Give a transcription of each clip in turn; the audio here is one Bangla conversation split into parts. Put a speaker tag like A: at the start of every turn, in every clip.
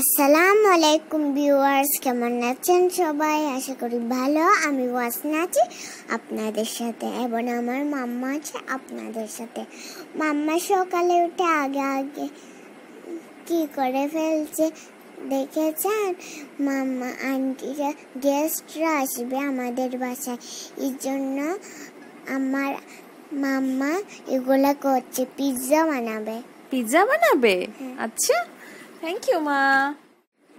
A: আসসালামু আলাইকুম ভিউয়ার্স কেমন আছেন সবাই আশা করি ভালো আমি ওয়াসনা আছি আপনাদের সাথে এবং আমার মাম্মা আছে আপনাদের সাথে মাম্মা সকালে উঠে আগে আগে কি করে ফেলছে দেখেছেন মাম্মা আন্টিরা গেস্টরা আসবে আমাদের বাসায় এই জন্য আমার মাম্মা এগুলা করছে পিৎজা বানাবে পিৎজা বানাবে হ্যাঁ। আচ্ছা থ্যাংক ইউ মা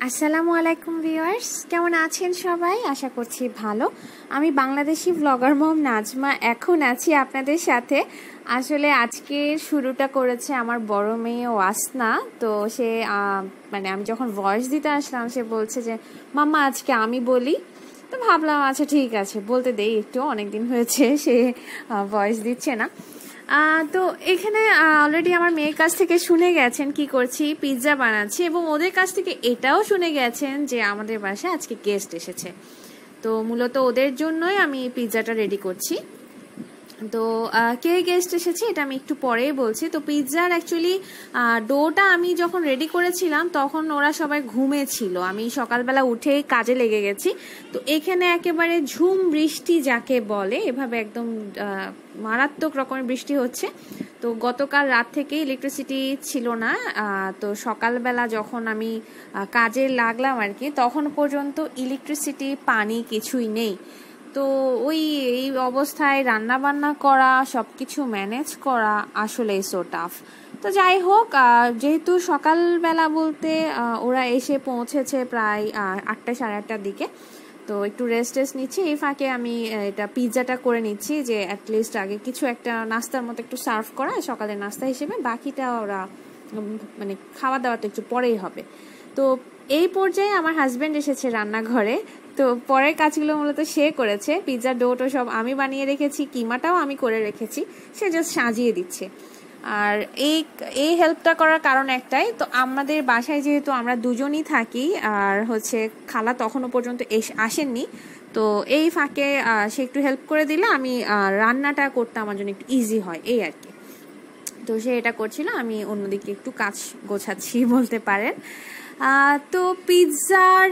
A: আসসালামু আলাইকুম ভিওয়ার্স কেমন আছেন সবাই আশা করছি ভালো আমি বাংলাদেশি ব্লগার মম নাজমা এখন আছি আপনাদের সাথে আসলে আজকে শুরুটা করেছে আমার বড় মেয়ে ওয়াসনা তো সে মানে আমি যখন ভয়েস দিতে আসলাম সে বলছে যে মাম্মা আজকে আমি বলি তো ভাবলাম আচ্ছা ঠিক আছে বলতে দেই একটু অনেক দিন হয়েছে সে ভয়েস দিচ্ছে না তো এখানে অলরেডি আমার মেয়ের কাছ থেকে শুনে গেছেন কি করছি পিৎজা বানাচ্ছি এবং ওদের কাছ থেকে এটাও শুনে গেছেন যে আমাদের বাসায় আজকে গেস্ট এসেছে তো মূলত ওদের জন্যই আমি পিৎজাটা রেডি করছি তো কে গেস্ট এসেছে এটা আমি একটু পরেই বলছি তো পিৎজার অ্যাকচুয়ালি ডোটা আমি যখন রেডি করেছিলাম তখন ওরা সবাই ঘুমেছিল আমি সকালবেলা উঠে কাজে লেগে গেছি তো এখানে একেবারে ঝুম বৃষ্টি যাকে বলে এভাবে একদম মারাত্মক রকমের বৃষ্টি হচ্ছে তো গতকাল রাত থেকে ইলেকট্রিসিটি ছিল না তো সকালবেলা যখন আমি কাজে লাগলাম আর কি তখন পর্যন্ত ইলেকট্রিসিটি পানি কিছুই নেই তো ওই এই অবস্থায় রান্না বান্না করা সব কিছু ম্যানেজ করা আসলে সো টাফ তো যাই হোক যেহেতু সকালবেলা বলতে ওরা এসে পৌঁছেছে প্রায় আটটা সাড়ে আটটার দিকে তো একটু রেস্ট টেস্ট নিচ্ছি এই ফাঁকে আমি এটা পিৎজাটা করে নিচ্ছি যে অ্যাটলিস্ট আগে কিছু একটা নাস্তার মতো একটু সার্ভ করা সকালের নাস্তা হিসেবে বাকিটা ওরা মানে খাওয়া দাওয়া তো একটু পরেই হবে তো এই পর্যায়ে আমার হাজব্যান্ড এসেছে রান্নাঘরে তো পরের কাজগুলো মূলত সে করেছে পিৎজা ডোটো সব আমি বানিয়ে রেখেছি কিমাটাও আমি করে রেখেছি সে জাস্ট সাজিয়ে দিচ্ছে আর এই এই হেল্পটা করার কারণ একটাই তো আমাদের বাসায় যেহেতু আমরা দুজনই থাকি আর হচ্ছে খালা তখনও পর্যন্ত এস আসেননি তো এই ফাঁকে সে একটু হেল্প করে দিলে আমি রান্নাটা করতে আমার জন্য একটু ইজি হয় এই আর কি তো সে এটা করছিল আমি অন্যদিকে একটু কাজ গোছাচ্ছি বলতে পারেন তো পিৎজার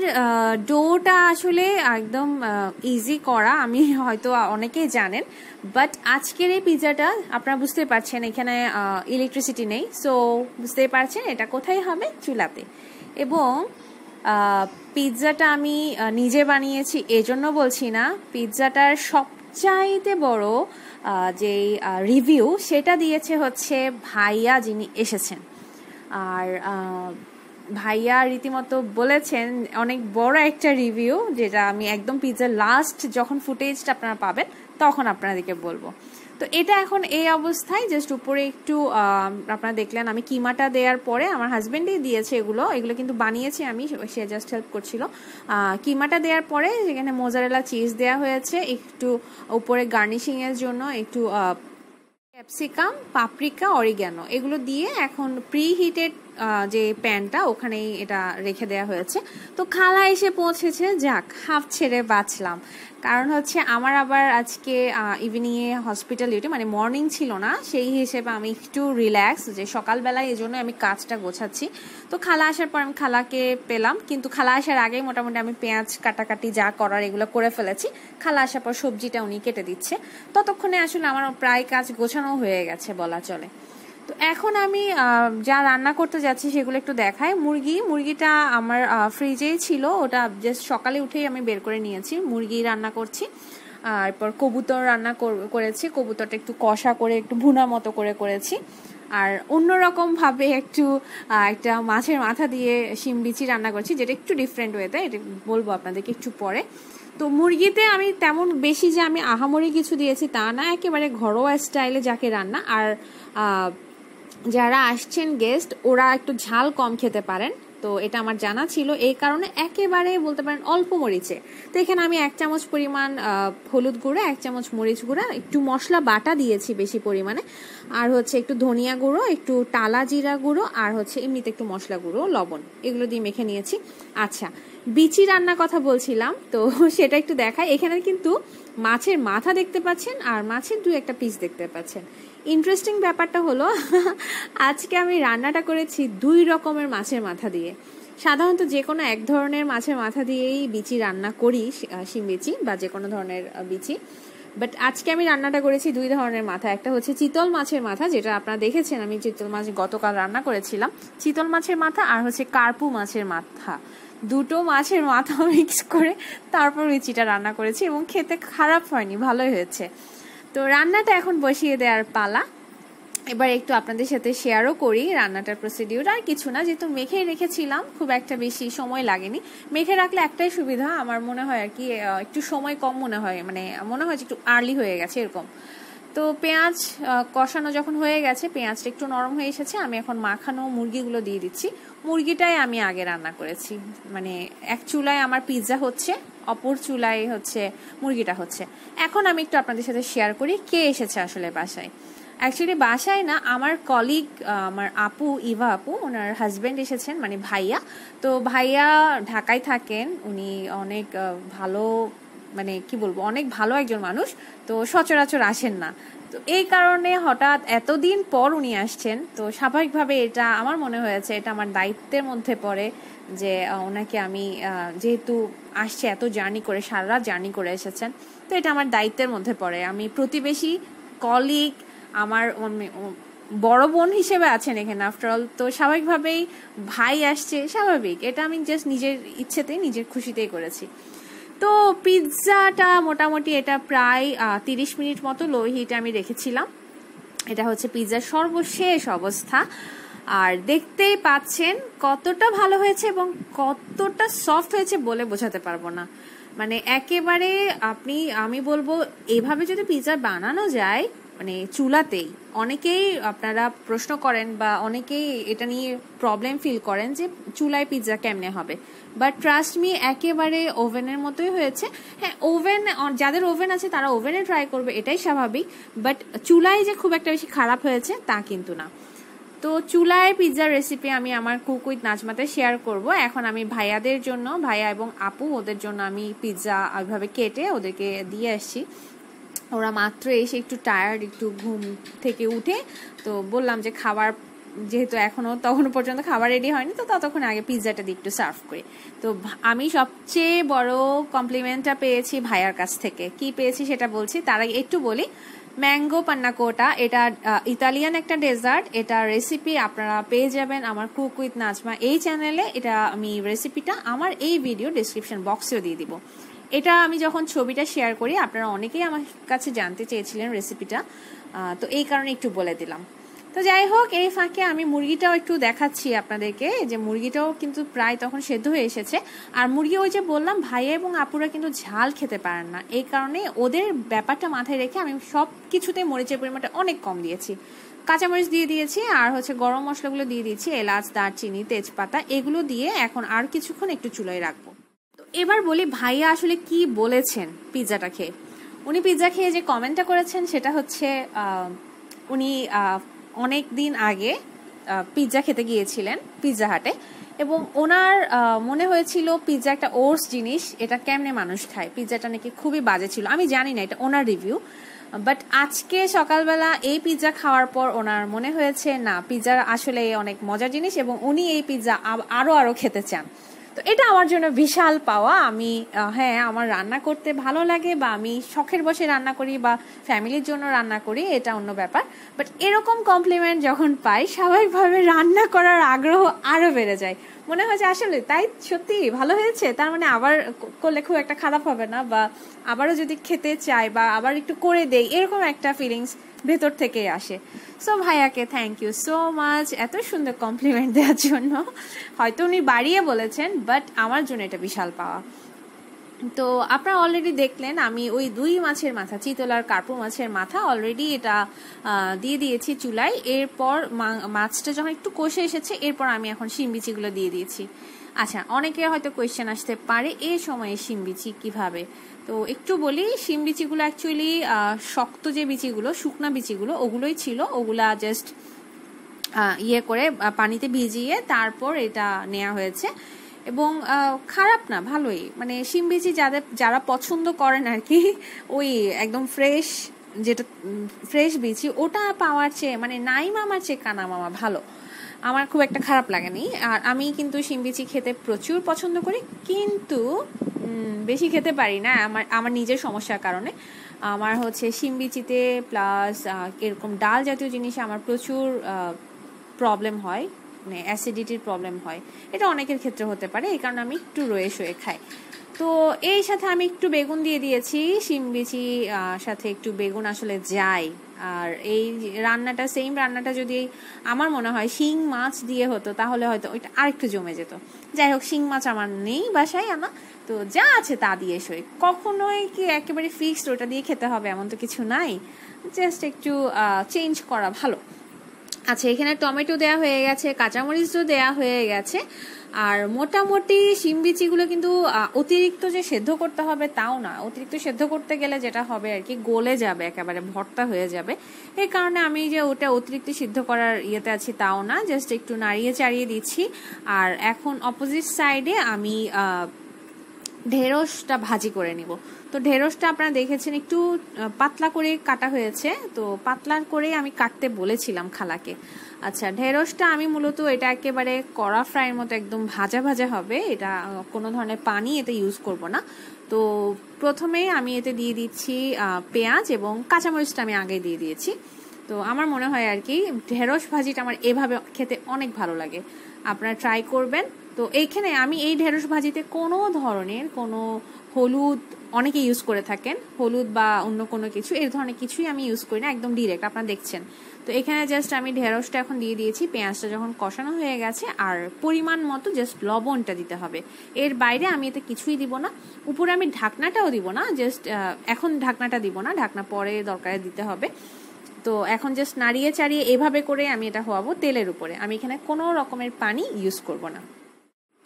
A: ডোটা আসলে একদম ইজি করা আমি হয়তো অনেকেই জানেন বাট আজকের এই পিৎজাটা আপনারা বুঝতে পারছেন এখানে ইলেকট্রিসিটি নেই সো বুঝতে পারছেন এটা কোথায় হবে চুলাতে এবং পিৎজাটা আমি নিজে বানিয়েছি এজন্য বলছি না পিৎজাটার সবচাইতে বড় যে রিভিউ সেটা দিয়েছে হচ্ছে ভাইয়া যিনি এসেছেন আর ভাইয়া রীতিমতো বলেছেন অনেক বড় একটা রিভিউ যেটা আমি একদম পিজার লাস্ট যখন ফুটেজটা আপনারা পাবেন তখন আপনাদেরকে বলবো তো এটা এখন এই অবস্থায় জাস্ট উপরে একটু আপনারা দেখলেন আমি কিমাটা দেওয়ার পরে আমার হাজব্যান্ডই দিয়েছে এগুলো এগুলো কিন্তু বানিয়েছি আমি সে জাস্ট হেল্প করছিল কিমাটা দেওয়ার পরে যেখানে মোজারেলা চিজ দেওয়া হয়েছে একটু উপরে গার্নিশিংয়ের জন্য একটু ক্যাপসিকাম পাপরিকা অরিগ্যানো এগুলো দিয়ে এখন প্রি হিটেড যে প্যান্টটা ওখানেই এটা রেখে দেয়া হয়েছে তো খালা এসে পৌঁছেছে যাক হাফ ছেড়ে বাঁচলাম কারণ হচ্ছে আমার আবার আজকে ইভিনিংয়ে হসপিটাল ডিউটি মানে মর্নিং ছিল না সেই হিসেবে আমি একটু রিল্যাক্স যে সকালবেলায় এই জন্য আমি কাজটা গোছাচ্ছি তো খালা আসার পর আমি খালাকে পেলাম কিন্তু খালা আসার আগেই মোটামুটি আমি পেঁয়াজ কাটাকাটি যা করার এগুলো করে ফেলেছি খালা আসার পর সবজিটা উনি কেটে দিচ্ছে ততক্ষণে আসলে আমার প্রায় কাজ গোছানো হয়ে গেছে বলা চলে এখন আমি যা রান্না করতে যাচ্ছি সেগুলো একটু দেখাই মুরগি মুরগিটা আমার ফ্রিজেই ছিল ওটা জাস্ট সকালে উঠেই আমি বের করে নিয়েছি মুরগি রান্না করছি এরপর কবুতর রান্না করেছি কবুতরটা একটু কষা করে একটু ভুনা মতো করে করেছি আর অন্যরকমভাবে একটু একটা মাছের মাথা দিয়ে শিম বিচি রান্না করছি যেটা একটু ডিফারেন্ট হয়ে যায় এটা বলবো আপনাদেরকে একটু পরে তো মুরগিতে আমি তেমন বেশি যে আমি আহামরি কিছু দিয়েছি তা না একেবারে ঘরোয়া স্টাইলে যাকে রান্না আর যারা আসছেন গেস্ট ওরা একটু ঝাল কম খেতে পারেন তো এটা আমার জানা ছিল এই কারণে একেবারে বলতে পারেন অল্প মরিচে তো এখানে আমি এক চামচ পরিমাণ হলুদ গুঁড়ো এক চামচ মরিচ গুঁড়া একটু মশলা বাটা দিয়েছি বেশি পরিমাণে আর হচ্ছে একটু ধনিয়া গুঁড়ো একটু টালা জিরা গুঁড়ো আর হচ্ছে এমনিতে একটু মশলা গুঁড়ো লবণ এগুলো দিয়ে মেখে নিয়েছি আচ্ছা বিচি রান্নার কথা বলছিলাম তো সেটা একটু দেখায় এখানে কিন্তু মাছের মাথা দেখতে পাচ্ছেন আর মাছের দু একটা পিস দেখতে পাচ্ছেন ইন্টারেস্টিং ব্যাপারটা হলো আজকে আমি রান্নাটা করেছি দুই রকমের মাছের মাথা দিয়ে সাধারণত যে কোনো এক ধরনের মাছের মাথা দিয়েই বিচি রান্না করি শিম বিচি বা যে কোনো ধরনের বিচি বাট আজকে আমি রান্নাটা করেছি দুই ধরনের মাথা একটা হচ্ছে চিতল মাছের মাথা যেটা আপনারা দেখেছেন আমি চিতল মাছ গতকাল রান্না করেছিলাম চিতল মাছের মাথা আর হচ্ছে কার্পু মাছের মাথা দুটো মাছের মাথা মিক্স করে তারপর বিচিটা রান্না করেছি এবং খেতে খারাপ হয়নি ভালোই হয়েছে তো রান্নাটা এখন বসিয়ে দেওয়ার পালা এবার একটু আপনাদের সাথে শেয়ারও করি রান্নাটার প্রসিডিউর আর কিছু না যেহেতু মেখে রেখেছিলাম খুব একটা বেশি সময় লাগেনি মেখে রাখলে একটাই সুবিধা আমার মনে হয় আর কি একটু সময় কম মনে হয় মানে মনে হয় যে একটু আর্লি হয়ে গেছে এরকম তো পেঁয়াজ কষানো যখন হয়ে গেছে পেঁয়াজটা একটু নরম হয়ে এসেছে আমি এখন মাখানো মুরগিগুলো দিয়ে দিচ্ছি মুরগিটাই আমি আগে রান্না করেছি মানে এক চুলায় আমার পিৎজা হচ্ছে অপর চুলায় হচ্ছে মুরগিটা হচ্ছে এখন আমি একটু আপনাদের সাথে শেয়ার করি কে এসেছে আসলে বাসায় অ্যাকচুয়ালি বাসায় না আমার কলিগ আমার আপু ইভা আপু ওনার হাজব্যান্ড এসেছেন মানে ভাইয়া তো ভাইয়া ঢাকায় থাকেন উনি অনেক ভালো মানে কি বলবো অনেক ভালো একজন মানুষ তো সচরাচর আসেন না তো এই কারণে হঠাৎ এতদিন পর উনি আসছেন তো স্বাভাবিকভাবে এটা আমার মনে হয়েছে এটা আমার দায়িত্বের মধ্যে পড়ে যে ওনাকে আমি যেহেতু আসছে এত জার্নি করে সারা রাত জার্নি করে এসেছেন তো এটা আমার দায়িত্বের মধ্যে পড়ে আমি প্রতিবেশী কলিগ আমার বড় বোন হিসেবে আছেন এখানে আফটারঅল তো স্বাভাবিকভাবেই ভাই আসছে স্বাভাবিক এটা আমি জাস্ট নিজের ইচ্ছেতেই নিজের খুশিতেই করেছি তো পিৎজাটা মোটামুটি এটা প্রায় তিরিশ মিনিট মতো লো হিটে আমি রেখেছিলাম এটা হচ্ছে পিৎজার সর্বশেষ অবস্থা আর দেখতেই পাচ্ছেন কতটা ভালো হয়েছে এবং কতটা সফট হয়েছে বলে বোঝাতে পারবো না মানে একেবারে আপনি আমি বলবো এভাবে যদি পিৎজা বানানো যায় মানে চুলাতেই অনেকেই আপনারা প্রশ্ন করেন বা অনেকেই এটা নিয়ে প্রবলেম ফিল করেন যে চুলায় পিৎজা কেমনে হবে বাট ট্রাস্ট মি একেবারে ওভেনের মতোই হয়েছে হ্যাঁ ওভেন যাদের ওভেন আছে তারা ওভেনে ট্রাই করবে এটাই স্বাভাবিক বাট চুলায় যে খুব একটা বেশি খারাপ হয়েছে তা কিন্তু না তো চুলায় পিৎজার রেসিপি আমি আমার কুক উইথ নাজমাতে শেয়ার করব এখন আমি ভাইয়াদের জন্য ভাইয়া এবং আপু ওদের জন্য আমি পিৎজা ওইভাবে কেটে ওদেরকে দিয়ে আসছি ওরা মাত্র এসে একটু টায়ার্ড একটু ঘুম থেকে উঠে তো বললাম যে খাবার যেহেতু এখনও তখনও পর্যন্ত খাবার রেডি হয়নি তো ততক্ষণ আগে পিৎজাটা দিয়ে একটু সার্ভ করি তো আমি সবচেয়ে বড় কমপ্লিমেন্টটা পেয়েছি ভাইয়ার কাছ থেকে কি পেয়েছি সেটা বলছি তার আগে একটু বলি ম্যাঙ্গো পান্নাকোটা এটা ইতালিয়ান একটা ডেজার্ট এটা রেসিপি আপনারা পেয়ে যাবেন আমার কুক উইথ নাজমা এই চ্যানেলে এটা আমি রেসিপিটা আমার এই ভিডিও ডিসক্রিপশন বক্সেও দিয়ে দিব এটা আমি যখন ছবিটা শেয়ার করি আপনারা অনেকেই আমার কাছে জানতে চেয়েছিলেন রেসিপিটা তো এই কারণে একটু বলে দিলাম তো যাই হোক এই ফাঁকে আমি মুরগিটাও একটু দেখাচ্ছি আপনাদেরকে যে মুরগিটাও কিন্তু প্রায় তখন সেদ্ধ হয়ে এসেছে আর মুরগি ওই যে বললাম ভাইয়া এবং আপুরা কিন্তু ঝাল খেতে পারেন না এই কারণে ওদের ব্যাপারটা মাথায় রেখে আমি সব কিছুতে মরিচের পরিমাণটা অনেক কম দিয়েছি কাঁচামরিচ দিয়ে দিয়েছি আর হচ্ছে গরম মশলাগুলো দিয়ে দিয়েছি এলাচ দারচিনি তেজপাতা এগুলো দিয়ে এখন আর কিছুক্ষণ একটু চুলোয় রাখবো তো এবার বলি ভাইয়া আসলে কি বলেছেন পিৎজাটা খেয়ে উনি পিৎজা খেয়ে যে কমেন্টটা করেছেন সেটা হচ্ছে উনি অনেক দিন আগে পিৎজা খেতে গিয়েছিলেন পিৎজা হাটে এবং ওনার মনে হয়েছিল পিৎজা একটা ওটস জিনিস এটা কেমনে মানুষ খায় পিৎজাটা নাকি খুবই বাজে ছিল আমি জানি না এটা ওনার রিভিউ বাট আজকে সকালবেলা এই পিৎজা খাওয়ার পর ওনার মনে হয়েছে না পিৎজা আসলে অনেক মজার জিনিস এবং উনি এই পিৎজা আরও আরও খেতে চান তো এটা আমার জন্য বিশাল পাওয়া আমি হ্যাঁ আমার রান্না করতে ভালো লাগে বা আমি শখের বসে রান্না করি বা ফ্যামিলির জন্য রান্না করি এটা অন্য ব্যাপার বাট এরকম কমপ্লিমেন্ট যখন পাই স্বাভাবিকভাবে রান্না করার আগ্রহ আরও বেড়ে যায় মনে হয় যে আসলে তাই সত্যি ভালো হয়েছে তার মানে আবার করলে খুব একটা খারাপ হবে না বা আবারও যদি খেতে চাই বা আবার একটু করে দেই এরকম একটা ফিলিংস ভেতর থেকে আসে সো ভাইয়াকে থ্যাংক ইউ সো মাচ এত সুন্দর কমপ্লিমেন্ট দেওয়ার জন্য হয়তো উনি বাড়িয়ে বলেছেন বাট আমার জন্য এটা বিশাল পাওয়া তো আপনারা অলরেডি দেখলেন আমি ওই দুই মাছের মাথা চিতলার কার্পু মাছের মাথা অলরেডি এটা দিয়ে দিয়েছি চুলায় এরপর মাছটা যখন একটু কষে এসেছে এরপর আমি এখন শিমবিচিগুলো দিয়ে দিয়েছি আচ্ছা অনেকে হয়তো কোয়েশ্চেন আসতে পারে এই সময়ে শিম বিচি কিভাবে তো একটু বলি শিম বিচিগুলো অ্যাকচুয়ালি শক্ত যে বিচিগুলো শুকনা বিচিগুলো ওগুলোই ছিল ওগুলা জাস্ট ইয়ে করে পানিতে ভিজিয়ে তারপর এটা নেওয়া হয়েছে এবং খারাপ না ভালোই মানে শিম বিচি যাদের যারা পছন্দ করেন আর কি ওই একদম ফ্রেশ যেটা ফ্রেশ বিচি ওটা পাওয়ার চেয়ে মানে নাই মামার চেয়ে কানা মামা ভালো আমার খুব একটা খারাপ লাগেনি আর আমি কিন্তু শিম বিচি খেতে প্রচুর পছন্দ করি কিন্তু বেশি খেতে পারি না আমার আমার নিজের সমস্যার কারণে আমার হচ্ছে শিম বিচিতে প্লাস এরকম ডাল জাতীয় জিনিসে আমার প্রচুর প্রবলেম হয় মানে অ্যাসিডিটির প্রবলেম হয় এটা অনেকের ক্ষেত্রে হতে পারে এই কারণে আমি একটু রয়ে শুয়ে খাই তো এই সাথে আমি একটু বেগুন দিয়ে দিয়েছি শিম বিচি সাথে একটু বেগুন আসলে যায় আর এই রান্নাটা সেম রান্নাটা যদি আমার মনে হয় শিং মাছ দিয়ে হতো তাহলে হয়তো ওইটা আরেকটু জমে যেত যাই হোক শিং মাছ আমার নেই বাসায় আমার তো যা আছে তা দিয়ে শোয় কখনোই কি একেবারে ফিক্সড ওটা দিয়ে খেতে হবে এমন তো কিছু নাই জাস্ট একটু চেঞ্জ করা ভালো আচ্ছা এখানে টমেটো দেয়া হয়ে গেছে কাঁচামরিচও দেওয়া হয়ে গেছে আর মোটামুটি শিম বিচিগুলো কিন্তু অতিরিক্ত যে সেদ্ধ করতে হবে তাও না অতিরিক্ত সেদ্ধ করতে গেলে যেটা হবে আর কি গলে যাবে একেবারে ভর্তা হয়ে যাবে এই কারণে আমি যে ওটা অতিরিক্ত সিদ্ধ করার ইয়েতে আছি তাও না জাস্ট একটু নাড়িয়ে চাড়িয়ে দিচ্ছি আর এখন অপোজিট সাইডে আমি ঢেঁড়সটা ভাজি করে নিব তো ঢেঁড়সটা আপনারা দেখেছেন একটু পাতলা করে কাটা হয়েছে তো পাতলা করে আমি কাটতে বলেছিলাম খালাকে আচ্ছা ঢেঁড়সটা আমি মূলত এটা একেবারে কড়া ফ্রাইয়ের মতো একদম ভাজা ভাজা হবে এটা কোনো ধরনের পানি এতে ইউজ করব না তো প্রথমে আমি এতে দিয়ে দিচ্ছি পেঁয়াজ এবং কাঁচামরিচটা আমি আগে দিয়ে দিয়েছি তো আমার মনে হয় আর কি ঢেঁড়স ভাজিটা আমার এভাবে খেতে অনেক ভালো লাগে আপনারা ট্রাই করবেন তো এইখানে আমি এই ঢেঁড়স ভাজিতে কোনো ধরনের কোনো হলুদ অনেকে ইউজ করে থাকেন হলুদ বা অন্য কোনো কিছু এই ধরনের কিছুই আমি ইউজ করি না একদম ডিরেক্ট আপনারা দেখছেন তো এখানে জাস্ট আমি ঢেঁড়সটা এখন দিয়ে দিয়েছি পেঁয়াজটা যখন কষানো হয়ে গেছে আর পরিমাণ মতো জাস্ট লবণটা দিতে হবে এর বাইরে আমি এতে কিছুই দিব না উপরে আমি ঢাকনাটাও দিব না জাস্ট এখন ঢাকনাটা দিব না ঢাকনা পরে দরকারে দিতে হবে তো এখন জাস্ট নাড়িয়ে চাড়িয়ে এভাবে করে আমি এটা হওয়াবো তেলের উপরে আমি এখানে কোনো রকমের পানি ইউজ করব না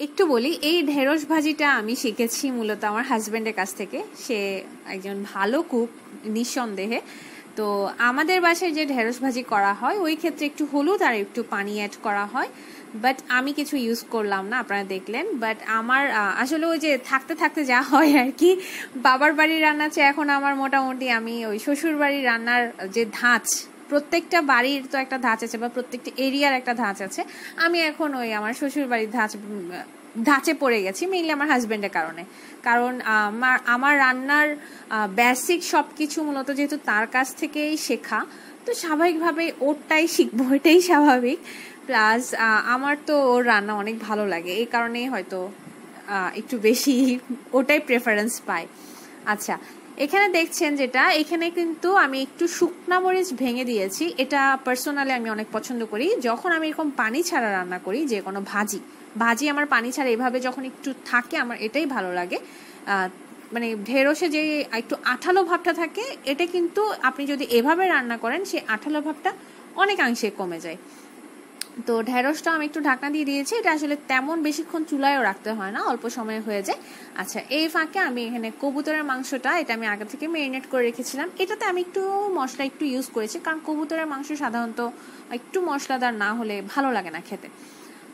A: একটু বলি এই ঢেঁড়স ভাজিটা আমি শিখেছি মূলত আমার হাজব্যান্ডের কাছ থেকে সে একজন ভালো কুক নিঃসন্দেহে তো আমাদের বাসায় যে ঢেঁড়স ভাজি করা হয় ওই ক্ষেত্রে একটু হলুদ আর একটু পানি অ্যাড করা হয় বাট আমি কিছু ইউজ করলাম না আপনারা দেখলেন বাট আমার আসলে ওই যে থাকতে থাকতে যা হয় আর কি বাবার বাড়ির রান্না চেয়ে এখন আমার মোটামুটি আমি ওই শ্বশুর বাড়ির রান্নার যে ধাঁচ প্রত্যেকটা বাড়ির তো একটা ধাঁচ আছে বা প্রত্যেকটা এরিয়ার একটা ধাঁচ আছে আমি এখন ওই আমার শ্বশুর বাড়ির ধাঁচ ধাঁচে পড়ে গেছি মেইনলি আমার হাজব্যান্ডের কারণে কারণ আমার রান্নার বেসিক সব কিছু মূলত যেহেতু তার কাছ থেকেই শেখা তো স্বাভাবিকভাবে ওরটাই শিখবো এটাই স্বাভাবিক প্লাস আমার তো ওর রান্না অনেক ভালো লাগে এই কারণেই হয়তো একটু বেশি ওটাই প্রেফারেন্স পায় আচ্ছা এখানে দেখছেন যেটা এখানে কিন্তু আমি একটু শুকনা মরিচ ভেঙে দিয়েছি এটা পার্সোনালি আমি অনেক পছন্দ করি যখন আমি এরকম পানি ছাড়া রান্না করি যে কোনো ভাজি ভাজি আমার পানি ছাড়া এভাবে যখন একটু থাকে আমার এটাই ভালো লাগে মানে ঢেঁড়সে যে একটু আঠালো ভাবটা থাকে এটা কিন্তু আপনি যদি এভাবে রান্না করেন সেই আঠালো ভাবটা অনেকাংশে কমে যায় তো ঢেঁড়সটা আমি একটু ঢাকনা দিয়ে দিয়েছি এটা আসলে তেমন বেশিক্ষণ চুলায়ও রাখতে হয় না অল্প সময়ে হয়ে যায় আচ্ছা এই ফাঁকে আমি এখানে কবুতরের মাংসটা এটা আমি আগে থেকে ম্যারিনেট করে রেখেছিলাম এটাতে আমি একটু মশলা একটু ইউজ করেছি কারণ কবুতরের মাংস সাধারণত একটু মশলাদার না হলে ভালো লাগে না খেতে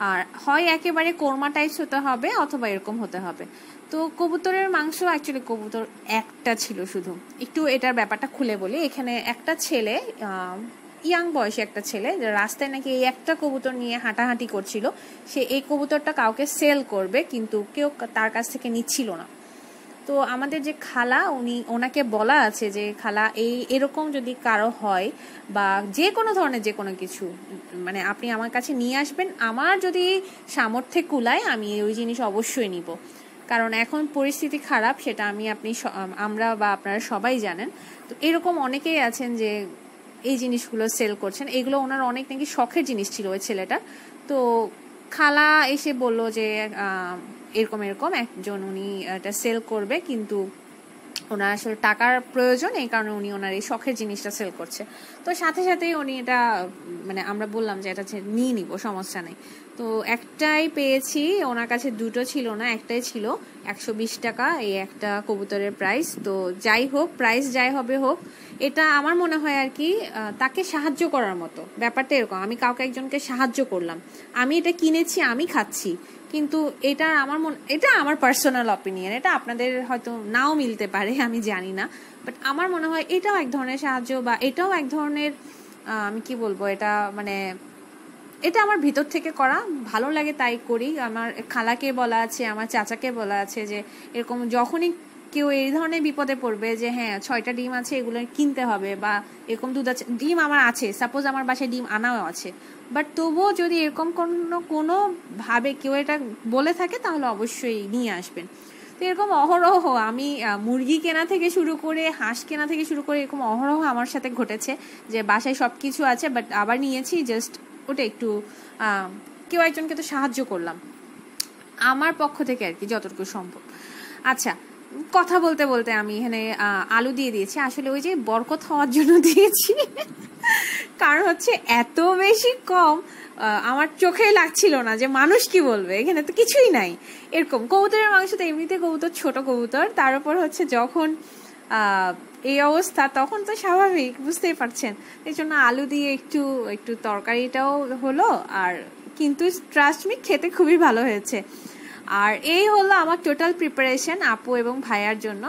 A: আর হয় একেবারে কোরমা টাইপস হতে হবে অথবা এরকম হতে হবে তো কবুতরের মাংস অ্যাকচুয়ালি কবুতর একটা ছিল শুধু একটু এটার ব্যাপারটা খুলে বলি এখানে একটা ছেলে ইয়াং বয়সে একটা ছেলে রাস্তায় নাকি এই একটা কবুতর নিয়ে হাঁটাহাঁটি করছিল সে এই কবুতরটা কাউকে সেল করবে কিন্তু কেউ তার কাছ থেকে নিচ্ছিল না তো আমাদের যে খালা উনি ওনাকে বলা আছে যে খালা এই এরকম যদি কারো হয় বা যে কোনো ধরনের যে কোনো কিছু মানে আপনি আমার কাছে নিয়ে আসবেন আমার যদি সামর্থ্যে কুলায় আমি ওই জিনিস অবশ্যই নিব কারণ এখন পরিস্থিতি খারাপ সেটা আমি আপনি আমরা বা আপনারা সবাই জানেন তো এরকম অনেকেই আছেন যে এই জিনিসগুলো সেল করছেন এগুলো ওনার অনেক নাকি শখের জিনিস ছিল ওই ছেলেটা তো খালা এসে বলল যে এরকম এরকম একজন উনি এটা সেল করবে কিন্তু ওনার আসলে টাকার প্রয়োজন এই কারণে উনি ওনার এই শখের জিনিসটা সেল করছে তো সাথে সাথেই উনি এটা মানে আমরা বললাম যে এটা নিয়ে নিব সমস্যা নেই তো একটাই পেয়েছি ওনার কাছে দুটো ছিল না একটাই ছিল একশো বিশ টাকা এই একটা কবুতরের প্রাইস তো যাই হোক প্রাইস যাই হবে হোক এটা আমার মনে হয় আর কি তাকে সাহায্য করার মতো ব্যাপারটা এরকম আমি কাউকে একজনকে সাহায্য করলাম আমি এটা কিনেছি আমি খাচ্ছি কিন্তু এটা আমার মন এটা আমার পার্সোনাল অপিনিয়ন এটা আপনাদের হয়তো নাও মিলতে পারে আমি জানি না বাট আমার মনে হয় এটাও এক ধরনের সাহায্য বা এটাও এক ধরনের আমি কি বলবো এটা মানে এটা আমার ভিতর থেকে করা ভালো লাগে তাই করি আমার খালাকে বলা আছে আমার চাচাকে বলা আছে যে এরকম যখনই কেউ এই ধরনের বিপদে পড়বে যে হ্যাঁ ছয়টা ডিম আছে এগুলো কিনতে হবে বা এরকম দুধ আছে ডিম আমার আছে সাপোজ আমার বাসায় ডিম আনাও আছে বাট তবুও যদি এরকম কোনো কোনোভাবে কেউ এটা বলে থাকে তাহলে অবশ্যই নিয়ে আসবেন তো এরকম অহরহ আমি মুরগি কেনা থেকে শুরু করে হাঁস কেনা থেকে শুরু করে এরকম অহরহ আমার সাথে ঘটেছে যে বাসায় সব কিছু আছে বাট আবার নিয়েছি জাস্ট ওটা একটু কেউ একজনকে তো সাহায্য করলাম আমার পক্ষ থেকে আর কি যতটুকু সম্ভব আচ্ছা কথা বলতে বলতে আমি এখানে আলু দিয়ে দিয়েছি আসলে ওই যে বরকত হওয়ার জন্য দিয়েছি কারণ হচ্ছে এত বেশি কম আমার চোখে লাগছিল না যে মানুষ কি বলবে এখানে তো কিছুই নাই এরকম কবুতরের মাংস তো এমনিতে কবুতর ছোট কবুতর তার উপর হচ্ছে যখন এই অবস্থা তখন তো স্বাভাবিক বুঝতেই পারছেন এই জন্য আলু দিয়ে একটু একটু তরকারিটাও হলো আর কিন্তু ট্রাস্ট মি খেতে খুবই ভালো হয়েছে আর এই হলো আমার টোটাল প্রিপারেশন আপু এবং ভাইয়ার জন্য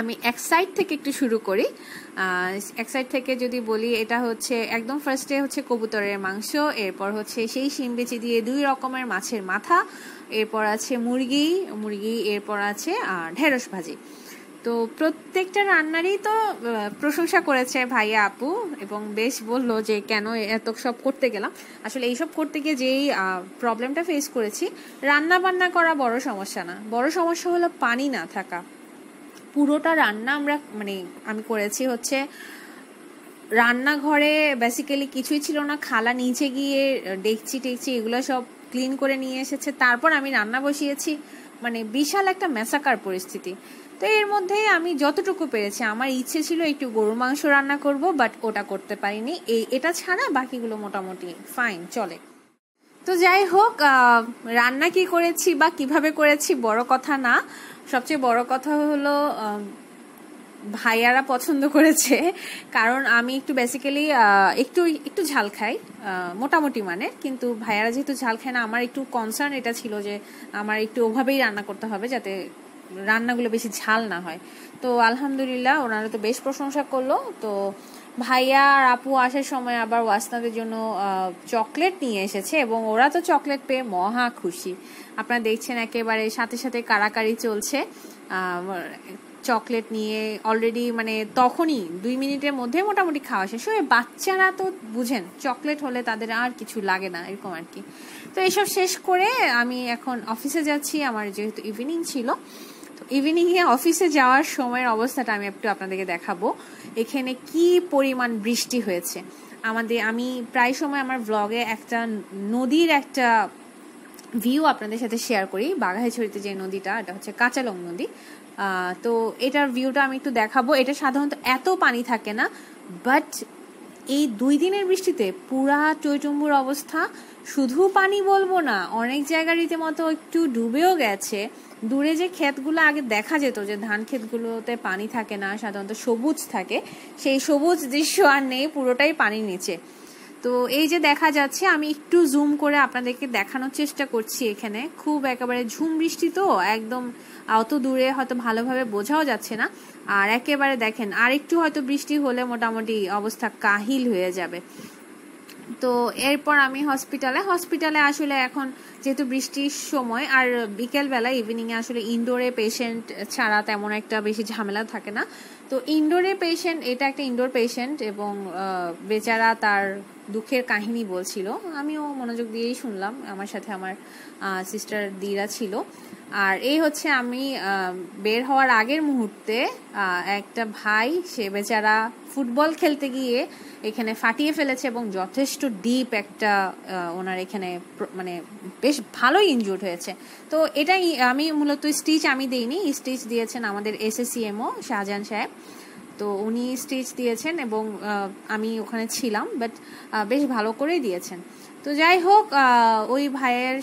A: আমি এক সাইড থেকে একটু শুরু করি এক সাইড থেকে যদি বলি এটা হচ্ছে একদম ফার্স্টে হচ্ছে কবুতরের মাংস এরপর হচ্ছে সেই শিম বেচি দিয়ে দুই রকমের মাছের মাথা এরপর আছে মুরগি মুরগি এরপর আছে ঢেঁড়স ভাজি তো প্রত্যেকটা রান্নারই তো প্রশংসা করেছে ভাইয়া আপু এবং বেশ বললো যে কেন এত সব করতে গেলাম আসলে এইসব করতে গিয়ে যেই প্রবলেমটা ফেস করেছি রান্না বান্না করা বড় সমস্যা না বড় সমস্যা হলো পানি না থাকা পুরোটা রান্না আমরা মানে আমি করেছি হচ্ছে রান্নাঘরে বেসিক্যালি কিছুই ছিল না খালা নিচে গিয়ে ডেকছি টেকচি এগুলো সব ক্লিন করে নিয়ে এসেছে তারপর আমি রান্না বসিয়েছি মানে বিশাল একটা মেসাকার পরিস্থিতি তো এর মধ্যে আমি যতটুকু পেরেছি আমার ইচ্ছে ছিল একটু গরুর মাংস রান্না করব বাট ওটা করতে পারিনি এই এটা ছাড়া বাকিগুলো মোটামুটি ফাইন চলে তো যাই হোক রান্না কি করেছি বা কিভাবে করেছি বড় কথা না সবচেয়ে বড় কথা হলো ভাইয়ারা পছন্দ করেছে কারণ আমি একটু বেসিক্যালি একটু একটু ঝাল খাই মোটামুটি মানে কিন্তু ভাইয়ারা যেহেতু ঝাল খায় না আমার একটু কনসার্ন এটা ছিল যে আমার একটু ওভাবেই রান্না করতে হবে যাতে রান্নাগুলো বেশি ঝাল না হয় তো আলহামদুলিল্লাহ ওনারা তো বেশ প্রশংসা করলো তো ভাইয়া আর আপু আসার সময় আবার ওয়াসনাদের জন্য চকলেট নিয়ে এসেছে এবং ওরা তো চকলেট পেয়ে মহা খুশি আপনারা দেখছেন একেবারে সাথে সাথে কারাকারি চলছে চকলেট নিয়ে অলরেডি মানে তখনই দুই মিনিটের মধ্যে মোটামুটি খাওয়া শেষ হয়ে বাচ্চারা তো বুঝেন চকলেট হলে তাদের আর কিছু লাগে না এরকম আর কি তো এসব শেষ করে আমি এখন অফিসে যাচ্ছি আমার যেহেতু ইভিনিং ছিল ইভিনিংয়ে অফিসে যাওয়ার সময়ের অবস্থাটা আমি একটু আপনাদেরকে দেখাবো এখানে কি পরিমাণ বৃষ্টি হয়েছে আমাদের আমি প্রায় সময় আমার ব্লগে একটা নদীর একটা ভিউ আপনাদের সাথে শেয়ার করি বাঘাইছড়িতে যে নদীটা এটা হচ্ছে কাঁচালং নদী তো এটার ভিউটা আমি একটু দেখাবো এটা সাধারণত এত পানি থাকে না বাট এই দুই দিনের বৃষ্টিতে পুরা চৈচম্বুর অবস্থা শুধু পানি বলবো না অনেক জায়গা রীতিমতো একটু ডুবেও গেছে দূরে যে ক্ষেতগুলো আগে দেখা যেত যে ধান ক্ষেতগুলোতে পানি থাকে না সাধারণত সবুজ থাকে সেই সবুজ দৃশ্য আর নেই পুরোটাই পানির নিচে তো এই যে দেখা যাচ্ছে আমি একটু জুম করে আপনাদেরকে দেখানোর চেষ্টা করছি এখানে খুব একেবারে ঝুম বৃষ্টি তো একদম অত দূরে হয়তো ভালোভাবে বোঝাও যাচ্ছে না আর একেবারে দেখেন আর একটু হয়তো বৃষ্টি হলে মোটামুটি অবস্থা কাহিল হয়ে যাবে তো এরপর আমি হসপিটালে হসপিটালে আসলে এখন যেহেতু বৃষ্টির সময় আর বিকেলবেলা ইভিনিংয়ে আসলে ইনডোরে পেশেন্ট ছাড়া তেমন একটা বেশি ঝামেলা থাকে না তো ইনডোরে পেশেন্ট এটা একটা ইনডোর পেশেন্ট এবং বেচারা তার দুঃখের কাহিনী বলছিল আমিও মনোযোগ দিয়েই শুনলাম আমার সাথে আমার সিস্টার দিরা ছিল আর এই হচ্ছে আমি বের হওয়ার আগের মুহূর্তে একটা ভাই সে বেচারা ফুটবল খেলতে গিয়ে এখানে ফাটিয়ে ফেলেছে এবং যথেষ্ট ডিপ একটা ওনার এখানে মানে বেশ ভালোই ইনজুর্ড হয়েছে তো এটাই আমি মূলত স্টিচ আমি দিইনি স্টিচ দিয়েছেন আমাদের S S C MO Shahjahan সাহেব তো উনি স্টিচ দিয়েছেন এবং আমি ওখানে ছিলাম বাট বেশ ভালো করেই দিয়েছেন তো যাই হোক ওই ভাইয়ের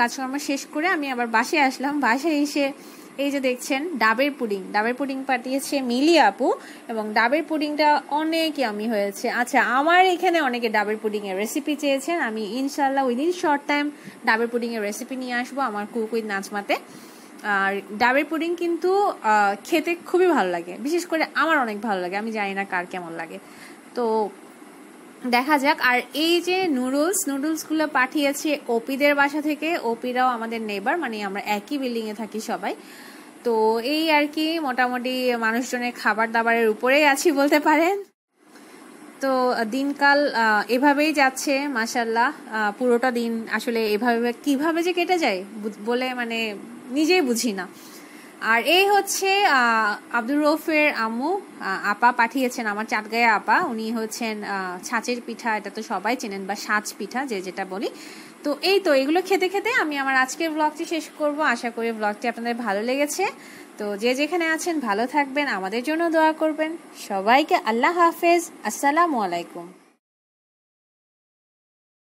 A: কাজকর্ম শেষ করে আমি আবার বাসে আসলাম বাসায় এসে এই যে দেখছেন ডাবের পুডিং ডাবের পুডিং পাঠিয়েছে মিলি আপু এবং ডাবের পুডিংটা অনেক আমি হয়েছে আচ্ছা আমার এখানে অনেকে ডাবের পুডিংয়ের রেসিপি চেয়েছেন আমি ইনশাল্লাহ উইদিন শর্ট টাইম ডাবের পুডিংয়ের রেসিপি নিয়ে আসবো আমার কুক উইথ আর ডাবের পুডিং কিন্তু খেতে খুবই ভালো লাগে বিশেষ করে আমার অনেক ভালো লাগে আমি জানি না কার কেমন লাগে তো দেখা যাক আর এই যে নুডলস নুডলসগুলো পাঠিয়েছে ওপিদের বাসা থেকে ওপিরাও আমাদের নেবার মানে আমরা একই বিল্ডিংয়ে থাকি সবাই তো এই আর কি মোটামুটি মানুষজনের খাবার দাবারের উপরেই আছি বলতে পারেন তো দিনকাল এভাবেই যাচ্ছে মাসাল্লাহ পুরোটা দিন আসলে এভাবে কিভাবে যে কেটে যায় বলে মানে নিজেই বুঝি না আর এই হচ্ছে আব্দুর রৌফের আম্মু আপা পাঠিয়েছেন আমার চাটগায় আপা উনি হচ্ছেন ছাঁচের পিঠা এটা তো সবাই চেনেন বা সাঁচ পিঠা যে যেটা বলি তো এই তো এগুলো খেতে খেতে আমি আমার আজকের ব্লগটি শেষ করব আশা করি ব্লগটি আপনাদের ভালো লেগেছে তো যে যেখানে আছেন ভালো থাকবেন আমাদের জন্য দোয়া করবেন সবাইকে আল্লাহ হাফেজ আসসালামু আলাইকুম